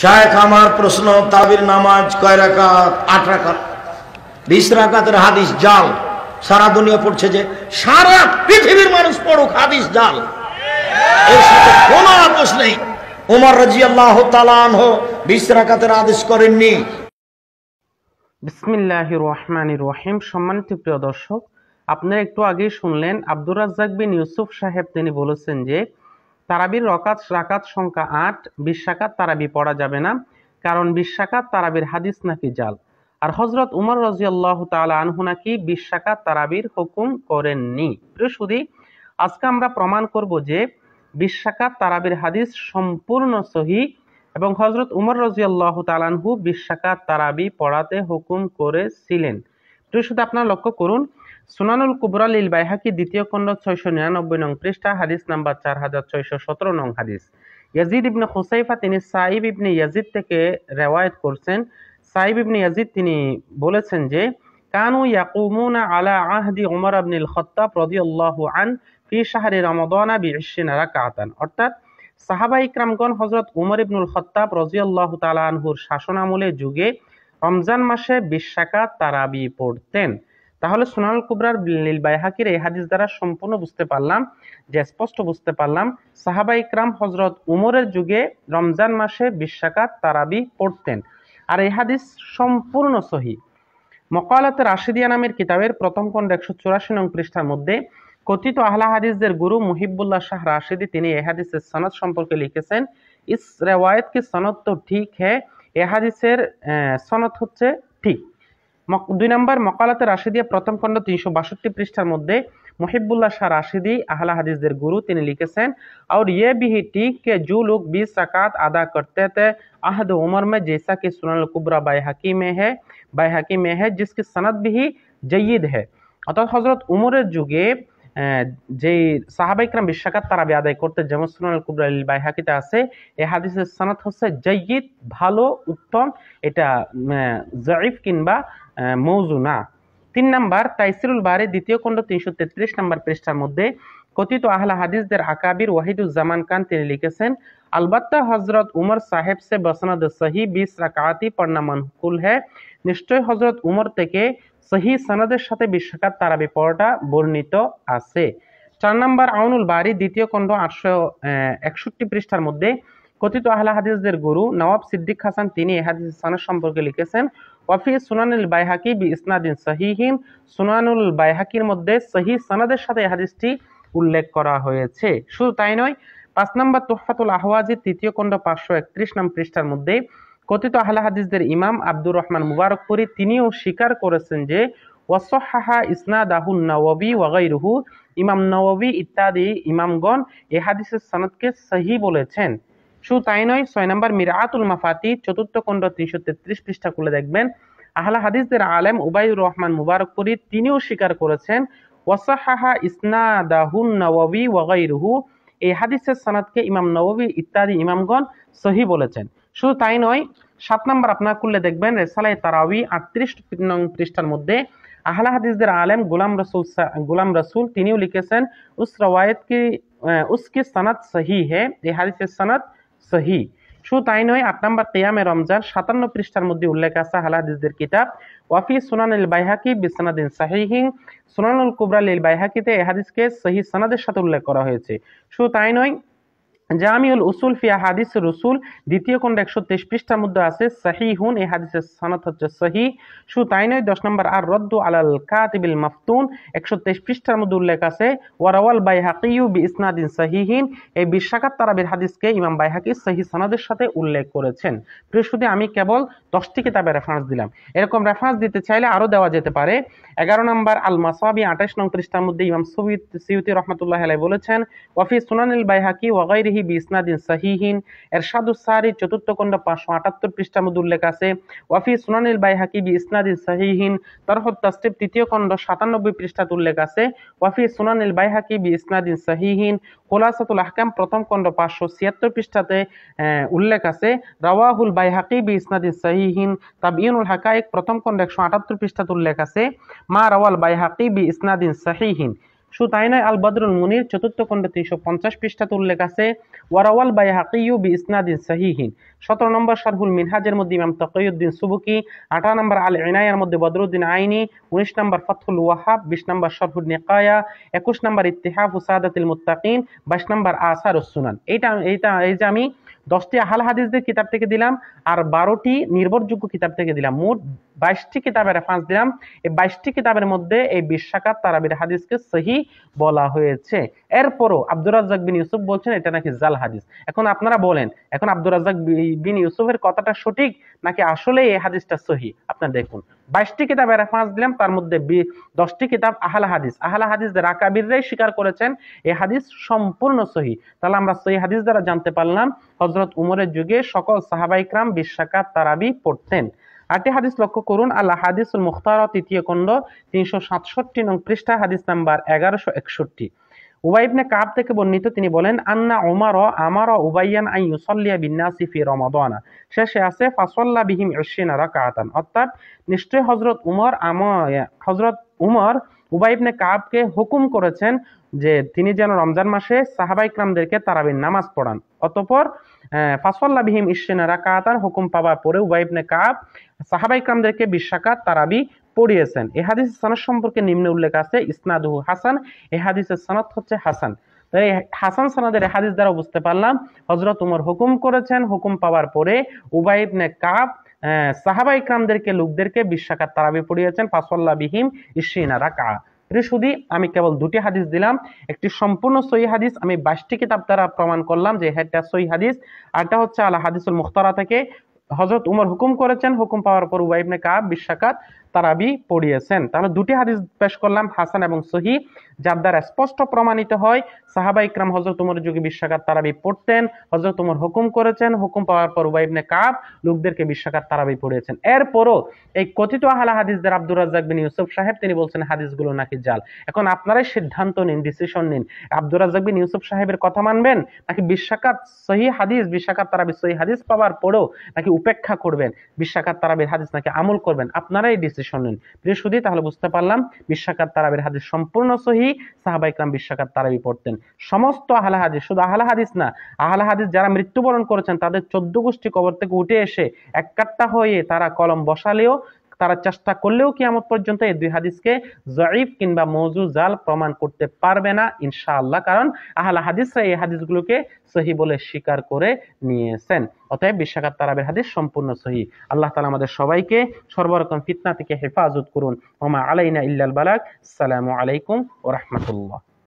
শায়েখ আমার প্রশ্ন তাবির নামাজ কয় রাকাত আট রাকাত বিশ রাকাতের হাদিস জাল সারা দুনিয়া পড়ছে যে সারা পৃথিবীর মানুষ পড়ুক হাদিস জাল এর সাথে কোনো আপোষ নেই ওমর রাজি আল্লাহ তালানহ বিশ রাকাতের আদেশ করেননি বিসমিল্লাহ রহমান রহিম সম্মানিত প্রিয় দর্শক আপনারা একটু আগে শুনলেন আব্দুর রাজ্জাক বিন ইউসুফ সাহেব তিনি বলেছেন যে তারাবির রকাত রাকাত সংখ্যা আট বিশ তারাবি পড়া যাবে না কারণ বিশ রাকাত তারাবির হাদিস নাকি জাল আর হজরত উমর রাজিয়াল্লাহ তাল আনহু নাকি বিশ রাকাত তারাবির হুকুম করেননি শুধু আজকে আমরা প্রমাণ করব যে বিশ রাকাত তারাবির হাদিস সম্পূর্ণ সহি এবং হজরত উমর রাজিয়াল্লাহ তালানহু বিশ তারাবি পড়াতে হুকুম করেছিলেন শুধু আপনারা লক্ষ্য করুন সুনানুল কুবরাল ইল বাইহাকি দ্বিতীয় খণ্ড ছয়শো নিরানব্বই নং পৃষ্ঠা হাদিস নাম্বার চার হাজার ছয়শো সতেরো নং হাদিস ইয়াজিদ ইবনে হুসাইফা তিনি সাইব ইবনে ইয়াজিদ থেকে রেওয়ায়ত করছেন সাইব ইবনে ইয়াজিদ তিনি বলেছেন যে কানু ইয়াকুমুনা আলা আহদি উমর আবনিল খত্তাব রদিয়াল্লাহু আন ফি শাহরি রমাদানা বিশিনা কাতান অর্থাৎ সাহাবা ইকরামগণ হজরত উমর ইবনুল খত্তাব রজিয়াল্লাহ তালা আনহুর শাসনামলে যুগে রমজান মাসে বিশ্বাকা তারাবি পড়তেন তাহলে সোনাল কুবরার বাইহাকির এই হাদিস দ্বারা সম্পূর্ণ বুঝতে পারলাম যে স্পষ্ট বুঝতে পারলাম সাহাবা ইকরাম হজরত উমরের যুগে রমজান মাসে বিশ্বাকাত তারাবি পড়তেন আর এই হাদিস সম্পূর্ণ সহি মকালাতে রাশিদিয়া নামের কিতাবের প্রথম খণ্ড একশো চুরাশি নং পৃষ্ঠার মধ্যে কথিত আহলা হাদিসদের গুরু মুহিবুল্লাহ শাহ রাশিদি তিনি এ হাদিসের সনদ সম্পর্কে লিখেছেন ইস রেওয়ায়ত কি সনদ তো ঠিক হ্যাঁ এ হাদিসের সনদ হচ্ছে ঠিক দুই নম্বর মকালাতে রাশিদিয়া প্রথম খণ্ড তিনশো বাষট্টি পৃষ্ঠার মধ্যে মহিবুল্লাহ শাহ রাশিদি আহলা হাদিসদের গুরু তিনি লিখেছেন ইয়ে বিহি ये কে জু ठीक বিশ সাকাত আদা করতে তে আহদ উমর মে জেসা কি সুনাল কুবরা বাই হাকি মে হে বাই হাকি মে হে জিস কি সনদ বিহি जयीद হে অর্থাৎ হজরত উমরের যুগে যে সাহাবাইকরাম বিশ্বাকাত তারা আদায় করতে যেমন সুনাল কুবরা হাকিতে আছে এ হাদিসের সনাত হচ্ছে জয়িদ ভালো উত্তম এটা জয়ীফ কিংবা মৌজুনা তিন নাম্বার তাইসিরুল বারে দ্বিতীয় খণ্ড তিনশো তেত্রিশ নাম্বার পৃষ্ঠার মধ্যে কথিত আহলা হাদিসদের আকাবির ওয়াহিদুজ্জামান খান তিনি লিখেছেন আলবত্তা হজরত উমর সাহেব সে বসনাদ সহি বিশ রাকাতি পড়না মনকুল হ্যাঁ নিশ্চয় হজরত উমর থেকে সহি সনদের সাথে বিশ্বকাত তারাবি পড়াটা বর্ণিত আছে চার নম্বর আউনুল বাড়ি দ্বিতীয় কণ্ড আটশো একষট্টি পৃষ্ঠার মধ্যে কথিত আহলা হাদিসদের গুরু নওয়াব সিদ্দিক হাসান তিনি এ হাদিস সনদ সম্পর্কে লিখেছেন ওয়াফি সুনানুল বাইহাকি বি ইসনাদিন সহিহিন সুনানুল বাইহাকির মধ্যে সহি সনাদের সাথে হাদিসটি উল্লেখ করা হয়েছে শুধু তাই নয় পাঁচ নম্বর তোহফাতুল আহওয়াজি তৃতীয় খণ্ড পাঁচশো একত্রিশ নাম পৃষ্ঠার মধ্যে কথিত আহলা হাদিসদের ইমাম আব্দুর রহমান মুবারকপুরি তিনিও স্বীকার করেছেন যে ওয়াসহাহা ইসনাদাহুল নওয়াবি রুহু ইমাম নওয়াবি ইত্যাদি ইমামগণ এ হাদিসের সনদকে সহি বলেছেন কিচ্ছু তাই নয় ছয় নম্বর মিরাতুল মাফাতি চতুর্থ খণ্ড তিনশো তেত্রিশ পৃষ্ঠা খুলে দেখবেন আহলা হাদিসদের আলেম উবাইউর রহমান মুবারকপুরি তিনিও স্বীকার করেছেন ওয়াসাহাহা নবী ওগাই রুহু এই হাদিসের সনাদকে ইমাম নবী ইত্যাদি ইমামগণ সহি বলেছেন শুধু তাই নয় সাত নম্বর আপনার খুললে দেখবেন রেসালাই তারাবি আটত্রিশ নং পৃষ্ঠার মধ্যে আহলা হাদিসদের আলেম গুলাম রসুল গুলাম রসুল তিনিও লিখেছেন উস রওয়ায়ত উসকে উসকি সনাদ সহি হে এই হাদিসের সনাদ সহি শুধু তাই নয় আট নম্বর তেয়ামে রমজান সাতান্ন পৃষ্ঠার মধ্যে উল্লেখ আছে হালাদিসদের কিতাব ওয়াফি সুনানুল বাইহাকি বিসনাদিন সাহিহিং সুনানুল কুবরাল বাইহাকিতে এ হাদিসকে সহি সনাদের সাথে উল্লেখ করা হয়েছে সু তাই নয় জামিউল উসুল ফিয়া হাদিস রসুল দ্বিতীয় খণ্ড একশো তেইশ পৃষ্ঠার মধ্যে আছে সাহি হুন এই হাদিসের সনাত হচ্ছে সহি সু তাই নয় দশ নম্বর আর রদ্দু আলাল কাতিবিল মাফতুন একশো তেইশ পৃষ্ঠার মধ্যে উল্লেখ আছে ওয়ারাওয়াল বাই হাকিউ বি ইসনাদিন সাহিহীন এই বিশাকাত তারাবির হাদিসকে ইমাম বাই হাকি সহি সনাদের সাথে উল্লেখ করেছেন বৃহস্পতি আমি কেবল দশটি কিতাবে রেফারেন্স দিলাম এরকম রেফারেন্স দিতে চাইলে আরও দেওয়া যেতে পারে এগারো নম্বর আল মাসাবি আঠাশ নং পৃষ্ঠার মধ্যে ইমাম সুবিদ সিউতি রহমতুল্লাহ আলাই বলেছেন ওয়াফি সুনানিল বাই হাকি ওয়াগাইরিহি সহিহি বিসনাদিন ইসনাদিন সাহিহিন এরশাদু সাহারির চতুর্থ খণ্ড পাঁচশো আটাত্তর পৃষ্ঠার মধ্যে উল্লেখ আছে ওয়াফি সুনানিল বাই হাকি বি ইসনাদিন সাহিহিন তরহত তাস্তিব তৃতীয় খণ্ড সাতানব্বই পৃষ্ঠাতে উল্লেখ আছে ওয়াফি সুনানিল বাই হাকি বি ইসনাদিন সাহিহিন খোলাসাতুল আহকাম প্রথম খণ্ড পাঁচশো ছিয়াত্তর পৃষ্ঠাতে উল্লেখ আছে রাওয়াহুল বাই হাকি বি ইসনাদিন সাহিহিন তাবিউনুল হাকায়েক প্রথম খণ্ড একশো আটাত্তর পৃষ্ঠাতে উল্লেখ আছে মা রাওয়াল বাই হাকি বি ইসনাদিন সাহিহিন শুধু আল বদরুল মুনির চতুর্থ খণ্ড তিনশো পঞ্চাশ পৃষ্ঠাতে উল্লেখ আছে ওয়ারাওয়াল বাই হাকিউ বি ইসনাদিন সাহিহীন সতেরো নম্বর সরহুল মিনহাজের মধ্যে ইমাম তকইউদ্দিন সুবুকি আঠারো নম্বর আল এনায়ের মধ্যে বদরুদ্দিন আইনি উনিশ নম্বর ফথুল ওয়াহাব বিশ নম্বর সরহুল নেকায়া একুশ নম্বর ইতিহাফ উসাদাতিল মুত্তাকিন বাইশ নম্বর আসার উসুনান এইটা এইটা এই যে আমি দশটি আহাল হাদিসদের কিতাব থেকে দিলাম আর বারোটি নির্ভরযোগ্য কিতাব থেকে দিলাম মোট বাইশটি কিতাবের রেফারেন্স দিলাম এই বাইশটি কিতাবের মধ্যে এই বিশ্বাকাত তারাবির হাদিসকে সহি বলা হয়েছে এরপরও আব্দুর রাজ্জাক বিন ইউসুফ বলছেন এটা নাকি জাল হাদিস এখন আপনারা বলেন এখন আব্দুর রাজ্জাক বিন ইউসুফের কথাটা সঠিক নাকি আসলে এই হাদিসটা সহি আপনারা দেখুন বাইশটি কিতাবের রেফারেন্স দিলাম তার মধ্যে দশটি কিতাব আহলা হাদিস আহলা হাদিস রাকাবিররাই স্বীকার করেছেন এই হাদিস সম্পূর্ণ সহি তাহলে আমরা সেই হাদিস দ্বারা জানতে পারলাম হজরত উমরের যুগে সকল সাহাবাইকরাম বিশ্বাকা তারাবি পড়তেন আটটি হাদিস লক্ষ্য করুন আল্লাহ হাদিসুল মুখতার তৃতীয় খণ্ড তিনশো সাতষট্টি নং পৃষ্ঠা হাদিস নাম্বার এগারোশো একষট্টি উবাইবনে কাব থেকে বর্ণিত তিনি বলেন আন্না ওমার আমার উবাইয়ান আই ইউসল্লিয়া বিন্যাসি ফি রমাদানা শেষে আছে ফাসল্লা বিহিম ইশিনা কাতান অর্থাৎ নিশ্চয় হজরত উমর আম হজরত উমর উবাইবনে কাবকে হুকুম করেছেন যে তিনি যেন রমজান মাসে সাহাবাই ক্রামদেরকে তারাবির নামাজ পড়ান অতঃপর ফাসল্লা বিহিম ইশিনা কাতান হুকুম পাবার পরে উবাইবনে কাব সাহাবাই ক্রামদেরকে বিশ তারাবি পড়িয়েছেন এ হাদিসের সনদ সম্পর্কে নিম্ন উল্লেখ আছে ইসনাদু হাসান এ হাদিসের সনদ হচ্ছে হাসান তাহলে হাসান সনাদের হাদিস দ্বারা বুঝতে পারলাম হজরত উমর হুকুম করেছেন হুকুম পাওয়ার পরে উবাই ইবনে কাব সাহাবা ইকরামদেরকে লোকদেরকে বিশ্বাকার তারাবি পড়িয়েছেন ফাসল্লা বিহিম ইসিনা রাকা এটি শুধু আমি কেবল দুটি হাদিস দিলাম একটি সম্পূর্ণ সই হাদিস আমি বাইশটি কিতাব দ্বারা প্রমাণ করলাম যে হ্যাঁ সই হাদিস আরটা হচ্ছে আল্লাহ হাদিসুল মুখতারা থেকে হজরত উমর হুকুম করেছেন হুকুম পাওয়ার পর ওয়াইবনে কাব বিশ্বাকাত তারাবি পড়িয়েছেন তাহলে দুটি হাদিস পেশ করলাম হাসান এবং সহি যার দ্বারা স্পষ্ট প্রমাণিত হয় সাহাবা ইকরাম হজরত উমর যুগে বিশ্বাকার তারাবি পড়তেন হজরত উমর হুকুম করেছেন হুকুম পাওয়ার পর উবাইবনে কাব লোকদেরকে বিশ্বাকার তারাবি পড়িয়েছেন এরপরও এই কথিত আহলা হাদিসদের আব্দুর রাজ্জাক বিন ইউসুফ সাহেব তিনি বলছেন হাদিসগুলো নাকি জাল এখন আপনারাই সিদ্ধান্ত নিন ডিসিশন নিন আব্দুর রাজ্জাক বিন ইউসুফ সাহেবের কথা মানবেন নাকি বিশ্বাকার সহি হাদিস বিশ্বাকার তারাবি সহি হাদিস পাওয়ার পরও নাকি উপেক্ষা করবেন বিশ্বাকার তারাবির হাদিস নাকি আমল করবেন আপনারাই ডিসিশন বিশ্লেষণ নেন প্রিয় সুদী তাহলে বুঝতে পারলাম বিশ্বাকার তারাবির হাদিস সম্পূর্ণ সহি সাহাবা ইকরাম বিশ্বাকার তারাবি পড়তেন সমস্ত আহলা হাদিস শুধু আহলা হাদিস না আহলা হাদিস যারা মৃত্যুবরণ করেছেন তাদের চোদ্দ গোষ্ঠী কবর থেকে উঠে এসে কাট্টা হয়ে তারা কলম বসালেও তারা চেষ্টা করলেও কিয়ামত পর্যন্ত এই দুই হাদিসকে জয়ীফ কিংবা মৌজু জাল প্রমাণ করতে পারবে না ইনশা আল্লাহ কারণ আহলা হাদিসরা এই হাদিসগুলোকে সহি বলে স্বীকার করে নিয়েছেন অতএব বিশ্বাকাত তারাবের হাদিস সম্পূর্ণ সহি আল্লাহ তালা আমাদের সবাইকে সর্বরকম ফিতনা থেকে হেফাজত করুন ওমা আলাইনা ইল্লাল বালাক সালামু আলাইকুম ও রহমতুল্লাহ